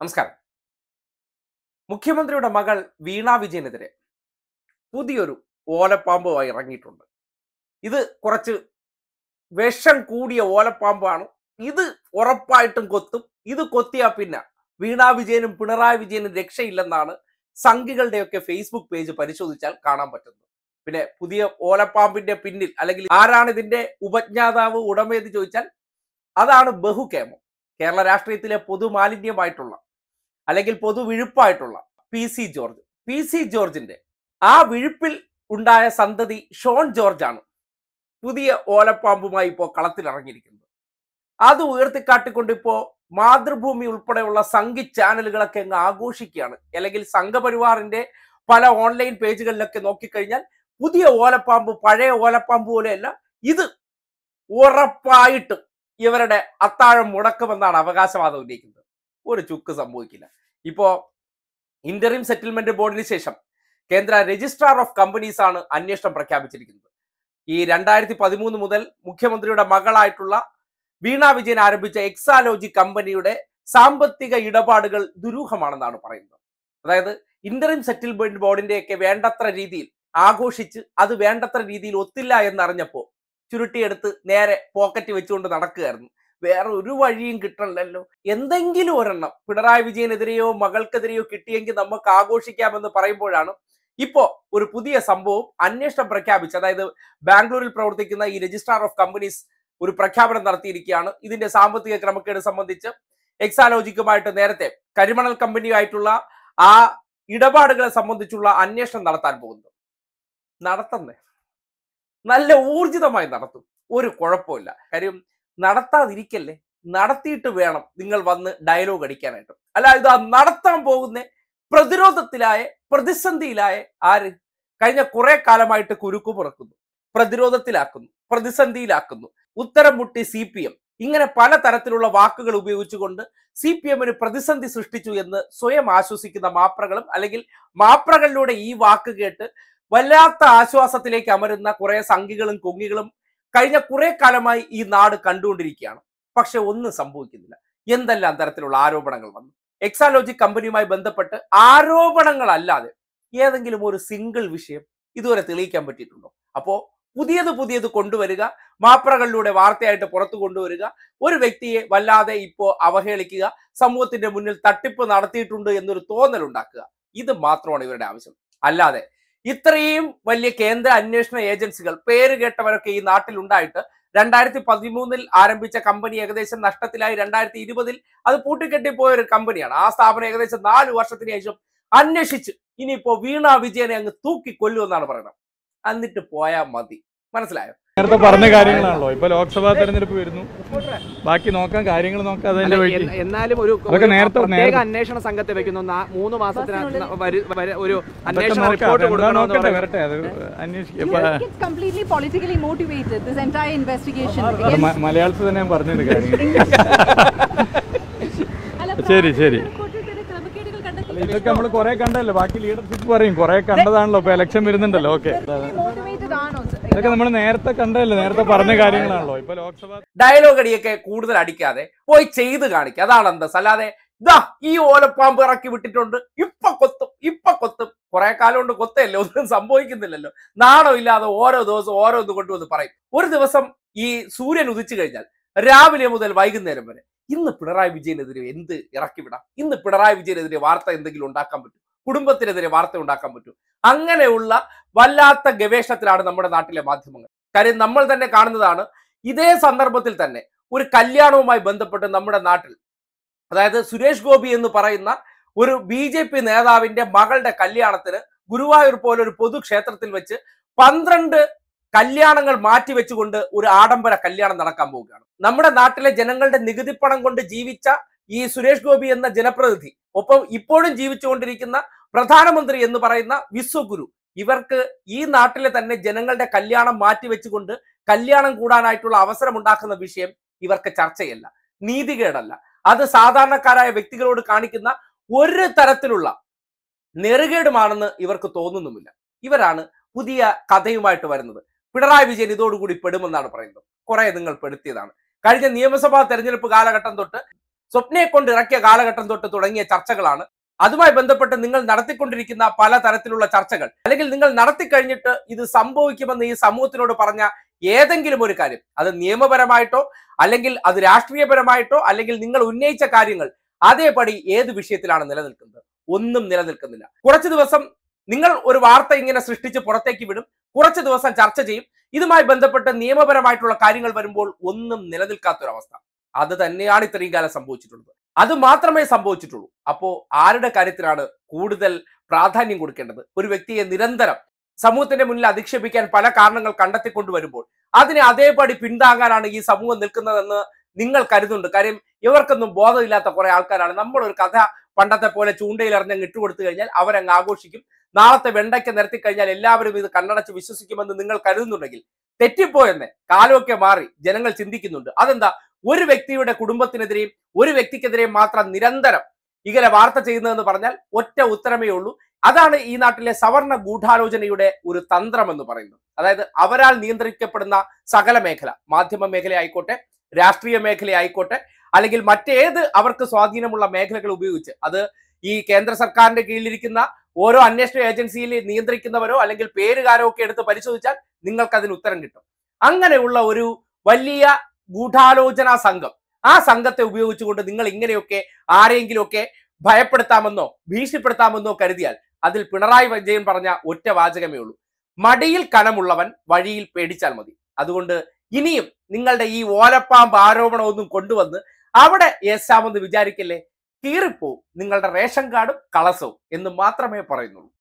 നമസ്കാരം മുഖ്യമന്ത്രിയുടെ മകൾ വീണ വിജയനെതിരെ പുതിയൊരു ഓലപ്പാമ്പുമായി ഇറങ്ങിയിട്ടുണ്ട് ഇത് കുറച്ച് വിഷം കൂടിയ ഓലപ്പാമ്പാണ് ഇത് ഉറപ്പായിട്ടും കൊത്തും ഇത് കൊത്തിയാ പിന്നെ വീണ വിജയനും പിണറായി വിജയനും രക്ഷയില്ലെന്നാണ് സംഘികളുടെയൊക്കെ ഫേസ്ബുക്ക് പേജ് പരിശോധിച്ചാൽ കാണാൻ പറ്റുന്നത് പിന്നെ പുതിയ ഓലപ്പാമ്പിന്റെ പിന്നിൽ അല്ലെങ്കിൽ ആരാണ് ഇതിന്റെ ഉപജ്ഞാതാവ് ഉടമയെന്ന് ചോദിച്ചാൽ അതാണ് ബഹുകേമം കേരള രാഷ്ട്രീയത്തിലെ പൊതുമാലിന്യമായിട്ടുള്ള അല്ലെങ്കിൽ പൊതുവിഴുപ്പായിട്ടുള്ള P C George P C ജോർജിന്റെ ആ വിഴുപ്പിൽ ഉണ്ടായ സന്തതി ഷോൺ ജോർജാണ് പുതിയ ഓലപ്പാമ്പുമായി ഇപ്പോൾ കളത്തിലിറങ്ങിയിരിക്കുന്നത് അത് ഉയർത്തിക്കാട്ടിക്കൊണ്ട് ഇപ്പോൾ മാതൃഭൂമി ഉൾപ്പെടെയുള്ള സംഘി ചാനലുകളൊക്കെ അങ്ങ് ആഘോഷിക്കുകയാണ് അല്ലെങ്കിൽ സംഘപരിവാറിന്റെ പല ഓൺലൈൻ പേജുകളിലൊക്കെ നോക്കിക്കഴിഞ്ഞാൽ പുതിയ ഓലപ്പാമ്പ് പഴയ ഓലപ്പാമ്പ് പോലെയല്ല ഇത് ഉറപ്പായിട്ടും ഇവരുടെ അത്താഴം മുടക്കുമെന്നാണ് അവകാശവാദം ഉന്നയിക്കുന്നത് ഒരു ചുക്ക് സംഭവിക്കില്ല ഇപ്പോ ഇന്ററിം സെറ്റിൽമെന്റ് ബോർഡിന് ശേഷം കേന്ദ്ര രജിസ്ട്രാർ ഓഫ് കമ്പനീസ് ആണ് അന്വേഷണം പ്രഖ്യാപിച്ചിരിക്കുന്നത് ഈ രണ്ടായിരത്തി പതിമൂന്ന് മുതൽ മുഖ്യമന്ത്രിയുടെ മകളായിട്ടുള്ള വീണ വിജയൻ ആരംഭിച്ച എക്സാലോജി കമ്പനിയുടെ സാമ്പത്തിക ഇടപാടുകൾ ദുരൂഹമാണെന്നാണ് പറയുന്നത് അതായത് ഇന്ററിം സെറ്റിൽമെന്റ് ഒക്കെ വേണ്ടത്ര രീതിയിൽ ആഘോഷിച്ച് അത് വേണ്ടത്ര രീതിയിൽ ഒത്തില്ല എന്നറിഞ്ഞപ്പോൾ ചുരുട്ടിയെടുത്ത് നേരെ പോക്കറ്റ് വെച്ചുകൊണ്ട് നടക്കുകയായിരുന്നു വേറെ ഒരു വഴിയും കിട്ടണ്ടല്ലോ എന്തെങ്കിലും ഒരെണ്ണം പിണറായി വിജയനെതിരെയോ മകൾക്കെതിരെയോ കിട്ടിയെങ്കിൽ നമുക്ക് ആഘോഷിക്കാമെന്ന് പറയുമ്പോഴാണ് ഇപ്പോ ഒരു പുതിയ സംഭവം അന്വേഷണം പ്രഖ്യാപിച്ച് അതായത് ബാംഗ്ലൂരിൽ പ്രവർത്തിക്കുന്ന ഈ രജിസ്ട്രാർ ഓഫ് കമ്പനീസ് ഒരു പ്രഖ്യാപനം നടത്തിയിരിക്കുകയാണ് ഇതിന്റെ സാമ്പത്തിക ക്രമക്കേട് സംബന്ധിച്ച് എക്സാലോജിക്കുമായിട്ട് നേരത്തെ കരിമണൽ കമ്പനിയായിട്ടുള്ള ആ ഇടപാടുകളെ സംബന്ധിച്ചുള്ള അന്വേഷണം നടത്താൻ പോകുന്നു നടത്തുന്നേ നല്ല ഊർജിതമായി നടത്തും ഒരു കുഴപ്പമില്ല കാര്യം നടത്താതിരിക്കല്ലേ നടത്തിയിട്ട് വേണം നിങ്ങൾ വന്ന് ഡയലോഗ് അടിക്കാനായിട്ട് അല്ലാതെ ആ നടത്താൻ പോകുന്ന പ്രതിരോധത്തിലായ പ്രതിസന്ധിയിലായ ആര് കഴിഞ്ഞ കുറെ കാലമായിട്ട് കുരുക്കു പുറക്കുന്നു പ്രതിരോധത്തിലാക്കുന്നു പ്രതിസന്ധിയിലാക്കുന്നു ഉത്തരം മുട്ടി സി പി എം ഇങ്ങനെ പല തരത്തിലുള്ള വാക്കുകൾ ഉപയോഗിച്ചുകൊണ്ട് സി പി എമ്മിന് പ്രതിസന്ധി സൃഷ്ടിച്ചു എന്ന് സ്വയം ആശ്വസിക്കുന്ന മാപ്രകളും അല്ലെങ്കിൽ മാപ്രകളിലൂടെ ഈ വാക്ക് കേട്ട് വല്ലാത്ത ആശ്വാസത്തിലേക്ക് അമരുന്ന കുറെ സംഖികളും കുങ്ങികളും കഴിഞ്ഞ കുറെ കാലമായി ഈ നാട് കണ്ടുകൊണ്ടിരിക്കുകയാണ് പക്ഷെ ഒന്നും സംഭവിക്കുന്നില്ല എന്തെല്ലാം തരത്തിലുള്ള ആരോപണങ്ങൾ വന്നു എക്സാലോജി കമ്പനിയുമായി ബന്ധപ്പെട്ട് ആരോപണങ്ങളല്ലാതെ ഏതെങ്കിലും ഒരു സിംഗിൾ വിഷയം ഇതുവരെ തെളിയിക്കാൻ പറ്റിയിട്ടുണ്ടോ അപ്പോൾ പുതിയത് പുതിയത് കൊണ്ടുവരിക മാപ്രകളിലൂടെ വാർത്തയായിട്ട് പുറത്തു കൊണ്ടുവരിക ഒരു വ്യക്തിയെ വല്ലാതെ ഇപ്പോൾ അവഹേളിക്കുക സമൂഹത്തിന്റെ മുന്നിൽ തട്ടിപ്പ് നടത്തിയിട്ടുണ്ട് എന്നൊരു തോന്നൽ ഉണ്ടാക്കുക ഇത് മാത്രമാണ് ഇവരുടെ ആവശ്യം അല്ലാതെ ഇത്രയും വലിയ കേന്ദ്ര അന്വേഷണ ഏജൻസികൾ പേര് കേട്ടവരൊക്കെ ഈ നാട്ടിൽ ഉണ്ടായിട്ട് രണ്ടായിരത്തി പതിമൂന്നിൽ ആരംഭിച്ച കമ്പനി ഏകദേശം നഷ്ടത്തിലായി രണ്ടായിരത്തി ഇരുപതിൽ അത് പൂട്ടിക്കെട്ടിപ്പോയ ഒരു കമ്പനിയാണ് ആ സ്ഥാപനം ഏകദേശം നാല് വർഷത്തിന് ശേഷം അന്വേഷിച്ച് ഇനിയിപ്പോ വീണ വിജയനെ അങ്ങ് എന്നാണ് പറയുന്നത് എന്നിട്ട് പോയാൽ മതി മനസ്സിലായോ നേരത്തെ പറഞ്ഞ കാര്യങ്ങളാണല്ലോ ഇപ്പൊ ലോക്സഭാ തെരഞ്ഞെടുപ്പ് വരുന്നു ബാക്കി നോക്കാം കാര്യങ്ങൾ നോക്കാം അതിന്റെ വഴി എന്നാലും ഒരു നേരത്തെ പ്രത്യേക അന്വേഷണ സംഘത്തെ വെക്കുന്നു മൂന്ന് മാസത്തിനകത്ത് ഒരു അന്വേഷണ റിപ്പോർട്ട് മലയാളത്തിൽ തന്നെ ഞാൻ പറഞ്ഞത് കാര്യങ്ങൾ ശരി ശരി ഇതൊക്കെ നമ്മൾ കുറെ കണ്ടല്ലോ ബാക്കി ലീഡർഷിപ്പ് പറയും കുറെ കണ്ടതാണല്ലോ ഇപ്പൊ ഇലക്ഷൻ വരുന്നുണ്ടല്ലോ ഓക്കെ ഇതൊക്കെ നമ്മൾ നേരത്തെ കണ്ടല്ലേ നേരത്തെ പറഞ്ഞ കാര്യങ്ങളാണല്ലോ ഇപ്പൊ ലോക്സഭ ഡയലോഗ് അടിയൊക്കെ കൂടുതൽ അടിക്കാതെ പോയി ചെയ്ത് കാണിക്കുക അതാണ് എന്താ അല്ലാതെ ഇതാ ഈ ഓലപ്പാമ്പ് ഇറക്കി വിട്ടിട്ടുണ്ട് ഇപ്പൊ കൊത്തും ഇപ്പൊ കൊത്തും കുറെ കാലം കൊണ്ട് കൊത്തയല്ലോ ഒന്നും സംഭവിക്കുന്നില്ലല്ലോ നാണമില്ലാതെ ഓരോ ദിവസം ഓരോന്ന് കൊണ്ടുവന്ന് പറയും ഒരു ദിവസം ഈ സൂര്യൻ ഉദിച്ചു കഴിഞ്ഞാൽ രാവിലെ മുതൽ വൈകുന്നേരം വരെ ഇന്ന് പിണറായി വിജയനെതിരെ എന്ത് ഇറക്കി വിടാം ഇന്ന് പിണറായി വിജയനെതിരെ വാർത്ത എന്തെങ്കിലും ഉണ്ടാക്കാൻ പറ്റും കുടുംബത്തിനെതിരെ വാർത്ത ഉണ്ടാക്കാൻ പറ്റും അങ്ങനെയുള്ള വല്ലാത്ത ഗവേഷണത്തിലാണ് നമ്മുടെ നാട്ടിലെ മാധ്യമങ്ങൾ കാര്യം നമ്മൾ തന്നെ കാണുന്നതാണ് ഇതേ സന്ദർഭത്തിൽ തന്നെ ഒരു കല്യാണവുമായി ബന്ധപ്പെട്ട് നമ്മുടെ നാട്ടിൽ അതായത് സുരേഷ് ഗോപി എന്ന് പറയുന്ന ഒരു ബി ജെ പി നേതാവിന്റെ മകളുടെ കല്യാണത്തിന് ഗുരുവായൂർ പോലെ ഒരു പൊതുക്ഷേത്രത്തിൽ വെച്ച് പന്ത്രണ്ട് കല്യാണങ്ങൾ മാറ്റിവെച്ചുകൊണ്ട് ഒരു ആഡംബര കല്യാണം നടക്കാൻ പോവുകയാണ് നമ്മുടെ നാട്ടിലെ ജനങ്ങളുടെ നികുതി പണം കൊണ്ട് ജീവിച്ച ഈ സുരേഷ് ഗോപി എന്ന ജനപ്രതിനിധി ഒപ്പം ഇപ്പോഴും ജീവിച്ചുകൊണ്ടിരിക്കുന്ന പ്രധാനമന്ത്രി എന്ന് പറയുന്ന വിശ്വഗുരു ഇവർക്ക് ഈ നാട്ടിലെ തന്നെ ജനങ്ങളുടെ കല്യാണം മാറ്റിവെച്ചുകൊണ്ട് കല്യാണം കൂടാനായിട്ടുള്ള അവസരം ഉണ്ടാക്കുന്ന വിഷയം ഇവർക്ക് ചർച്ചയല്ല നീതികേടല്ല അത് സാധാരണക്കാരായ വ്യക്തികളോട് കാണിക്കുന്ന ഒരു തരത്തിലുള്ള നെറുകേടുമാണെന്ന് ഇവർക്ക് തോന്നുന്നുമില്ല ഇവരാണ് പുതിയ കഥയുമായിട്ട് വരുന്നത് പിണറായി വിജയൻ ഇതോടുകൂടി പെടുമെന്നാണ് പറയുന്നത് കുറെ നിങ്ങൾ പെടുത്തിയതാണ് കഴിഞ്ഞ നിയമസഭാ തെരഞ്ഞെടുപ്പ് കാലഘട്ടം തൊട്ട് സ്വപ്നയെ കൊണ്ട് ഇറക്കിയ കാലഘട്ടം തൊട്ട് തുടങ്ങിയ ചർച്ചകളാണ് അതുമായി ബന്ധപ്പെട്ട് നിങ്ങൾ നടത്തിക്കൊണ്ടിരിക്കുന്ന പല തരത്തിലുള്ള ചർച്ചകൾ അല്ലെങ്കിൽ നിങ്ങൾ നടത്തി കഴിഞ്ഞിട്ട് ഇത് സംഭവിക്കുമെന്ന് ഈ സമൂഹത്തിനോട് പറഞ്ഞ ഏതെങ്കിലും ഒരു കാര്യം അത് നിയമപരമായിട്ടോ അല്ലെങ്കിൽ അത് രാഷ്ട്രീയപരമായിട്ടോ അല്ലെങ്കിൽ നിങ്ങൾ ഉന്നയിച്ച കാര്യങ്ങൾ അതേപടി ഏത് വിഷയത്തിലാണ് നിലനിൽക്കുന്നത് ഒന്നും നിലനിൽക്കുന്നില്ല കുറച്ചു ദിവസം നിങ്ങൾ ഒരു വാർത്ത ഇങ്ങനെ സൃഷ്ടിച്ച് പുറത്തേക്ക് വിടും കുറച്ച് ദിവസം ചർച്ച ചെയ്യും ഇതുമായി ബന്ധപ്പെട്ട് നിയമപരമായിട്ടുള്ള കാര്യങ്ങൾ വരുമ്പോൾ ഒന്നും നിലനിൽക്കാത്തൊരവസ്ഥ അത് തന്നെയാണ് ഇത്രയും കാലം സംഭവിച്ചിട്ടുള്ളത് അത് മാത്രമേ സംഭവിച്ചിട്ടുള്ളൂ അപ്പോ ആരുടെ കാര്യത്തിലാണ് കൂടുതൽ പ്രാധാന്യം കൊടുക്കേണ്ടത് ഒരു വ്യക്തിയെ നിരന്തരം സമൂഹത്തിന്റെ മുന്നിൽ അധിക്ഷേപിക്കാൻ പല കാരണങ്ങൾ വരുമ്പോൾ അതിനെ അതേപടി പിന്താങ്ങാനാണ് ഈ സമൂഹം നിൽക്കുന്നതെന്ന് നിങ്ങൾ കരുതുന്നുണ്ട് കാര്യം ഇവർക്കൊന്നും ബോധമില്ലാത്ത കുറെ ആൾക്കാരാണ് നമ്മളൊരു കഥ പണ്ടത്തെ പോലെ ചൂണ്ടയിൽ എറിഞ്ഞങ്ങ് ഇട്ടുകൊടുത്തു കഴിഞ്ഞാൽ അവരങ്ങ് ആഘോഷിക്കും നാളത്തെ വെണ്ടയ്ക്ക് നിരത്തി കഴിഞ്ഞാൽ എല്ലാവരും ഇത് കണ്ണടച്ച് വിശ്വസിക്കുമെന്ന് നിങ്ങൾ കരുതുന്നുണ്ടെങ്കിൽ തെറ്റിപ്പോയെന്ന് കാലമൊക്കെ മാറി ജനങ്ങൾ ചിന്തിക്കുന്നുണ്ട് അതെന്താ ഒരു വ്യക്തിയുടെ കുടുംബത്തിനെതിരെയും ഒരു വ്യക്തിക്കെതിരെയും മാത്രം നിരന്തരം ഇങ്ങനെ വാർത്ത ചെയ്യുന്നതെന്ന് പറഞ്ഞാൽ ഒറ്റ ഉത്തരമേ ഉള്ളൂ അതാണ് ഈ നാട്ടിലെ സവർണ ഗൂഢാലോചനയുടെ ഒരു തന്ത്രം എന്ന് പറയുന്നത് അതായത് അവരാൽ നിയന്ത്രിക്കപ്പെടുന്ന സകല മേഖല മാധ്യമ മേഖല ആയിക്കോട്ടെ രാഷ്ട്രീയ മേഖല ആയിക്കോട്ടെ അല്ലെങ്കിൽ മറ്റേത് അവർക്ക് സ്വാധീനമുള്ള മേഖലകൾ ഉപയോഗിച്ച് അത് ഈ കേന്ദ്ര സർക്കാരിന്റെ കീഴിലിരിക്കുന്ന ഓരോ അന്വേഷണ ഏജൻസിയിൽ നിയന്ത്രിക്കുന്നവരോ അല്ലെങ്കിൽ പേരുകാരോ ഒക്കെ എടുത്ത് പരിശോധിച്ചാൽ നിങ്ങൾക്ക് അതിന് ഉത്തരം കിട്ടും അങ്ങനെയുള്ള ഒരു വലിയ ഗൂഢാലോചന സംഘം ആ സംഘത്തെ ഉപയോഗിച്ചുകൊണ്ട് നിങ്ങൾ ഇങ്ങനെയൊക്കെ ആരെയെങ്കിലുമൊക്കെ ഭയപ്പെടുത്താമെന്നോ ഭീഷണിപ്പെടുത്താമെന്നോ കരുതിയാൽ അതിൽ പിണറായി വിജയൻ പറഞ്ഞ ഒറ്റ വാചകമേ ഉള്ളൂ മടിയിൽ കനമുള്ളവൻ വഴിയിൽ പേടിച്ചാൽ മതി അതുകൊണ്ട് ഇനിയും നിങ്ങളുടെ ഈ ഓലപ്പാമ്പ് ആരോപണമൊന്നും കൊണ്ടുവന്ന് അവിടെ യേശാമെന്ന് വിചാരിക്കല്ലേ കീറിപ്പോവും നിങ്ങളുടെ റേഷൻ കാർഡും കളസവും എന്ന് മാത്രമേ പറയുന്നുള്ളൂ